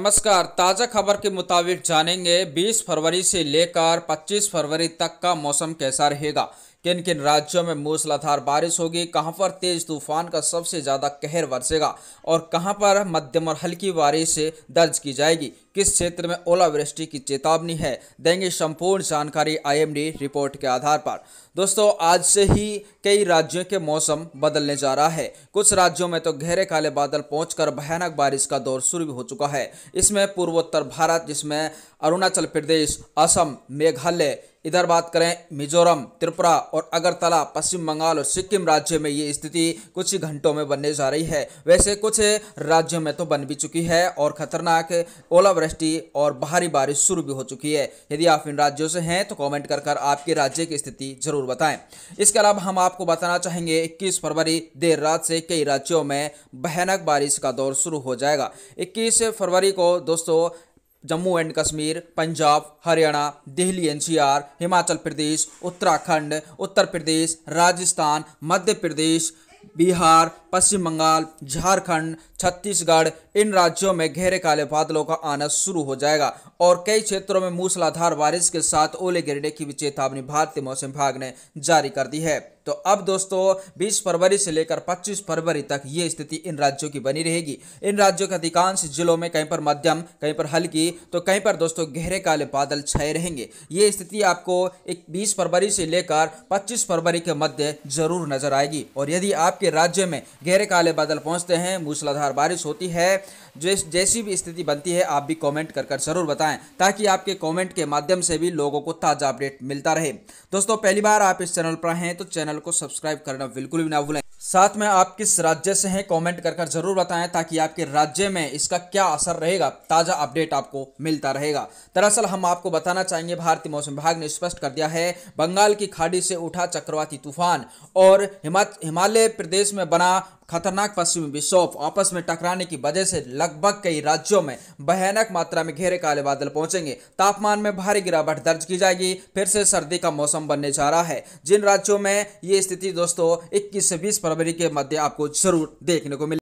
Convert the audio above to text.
नमस्कार ताज़ा खबर के मुताबिक जानेंगे 20 फरवरी से लेकर 25 फरवरी तक का मौसम कैसा रहेगा किन किन राज्यों में मूसलाधार बारिश होगी कहां पर तेज तूफान का सबसे ज़्यादा कहर बरसेगा और कहां पर मध्यम और हल्की बारिश दर्ज की जाएगी किस क्षेत्र में ओलावृष्टि की चेतावनी है देंगे संपूर्ण जानकारी आईएमडी रिपोर्ट के आधार पर दोस्तों आज से ही कई राज्यों के मौसम बदलने जा रहा है कुछ राज्यों में तो गहरे काले बादल पहुंचकर भयानक बारिश का दौर शुरू हो चुका है इसमें पूर्वोत्तर भारत जिसमें अरुणाचल प्रदेश असम मेघालय इधर बात करें मिजोरम त्रिपुरा और अगरतला पश्चिम बंगाल और सिक्किम राज्य में ये स्थिति कुछ ही घंटों में बनने जा रही है वैसे कुछ राज्यों में तो बन भी चुकी है और खतरनाक ओलावृष्टि और भारी बारिश शुरू भी हो चुकी है यदि आप इन राज्यों से हैं तो कमेंट कर कर आपके राज्य की स्थिति जरूर बताएं इसके अलावा हम आपको बताना चाहेंगे इक्कीस फरवरी देर रात से कई राज्यों में भयानक बारिश का दौर शुरू हो जाएगा इक्कीस फरवरी को दोस्तों जम्मू एंड कश्मीर पंजाब हरियाणा दिल्ली एनसीआर हिमाचल प्रदेश उत्तराखंड उत्तर प्रदेश राजस्थान मध्य प्रदेश बिहार पश्चिम बंगाल झारखंड छत्तीसगढ़ इन राज्यों में गहरे काले बादलों का आना शुरू हो जाएगा और कई क्षेत्रों में मूसलाधार बारिश के साथ ओले गिरने की भी चेतावनी भारतीय मौसम विभाग ने जारी कर दी है तो अब दोस्तों 20 फरवरी से लेकर 25 फरवरी तक ये स्थिति इन राज्यों की बनी रहेगी इन राज्यों के अधिकांश जिलों में कहीं पर मध्यम कहीं पर हल्की तो कहीं पर दोस्तों गहरे काले बादल छाए रहेंगे ये स्थिति आपको एक 20 फरवरी से लेकर 25 फरवरी के मध्य जरूर नजर आएगी और यदि आपके राज्य में गहरे काले बादल पहुंचते हैं मूसलाधार लगातार बारिश होती है जिस जैसी भी स्थिति बनती है आप भी कमेंट कर कर जरूर बताएं ताकि आपके कमेंट के माध्यम से भी लोगों को ताज़ा अपडेट मिलता रहे दोस्तों पहली बार आप इस चैनल पर हैं तो चैनल को सब्सक्राइब करना बिल्कुल भी ना भूलें साथ में आप किस राज्य से हैं कमेंट कर कर जरूर बताएं ताकि आपके राज्य में इसका क्या असर रहेगा ताज़ा अपडेट आपको मिलता रहेगा दरअसल हम आपको बताना चाहेंगे भारतीय मौसम विभाग ने स्पष्ट कर दिया है बंगाल की खाड़ी से उठा चक्रवाती तूफान और हिमाचल हिमालय प्रदेश में बना खतरनाक पश्चिमी विक्षोभ आपस में टकराने की वजह से लगभग कई राज्यों में भयानक मात्रा में घेरे काले बादल पहुंचेंगे तापमान में भारी गिरावट दर्ज की जाएगी फिर से सर्दी का मौसम बनने जा रहा है जिन राज्यों में ये स्थिति दोस्तों इक्कीस से बीस फरवरी के मध्य आपको जरूर देखने को मिले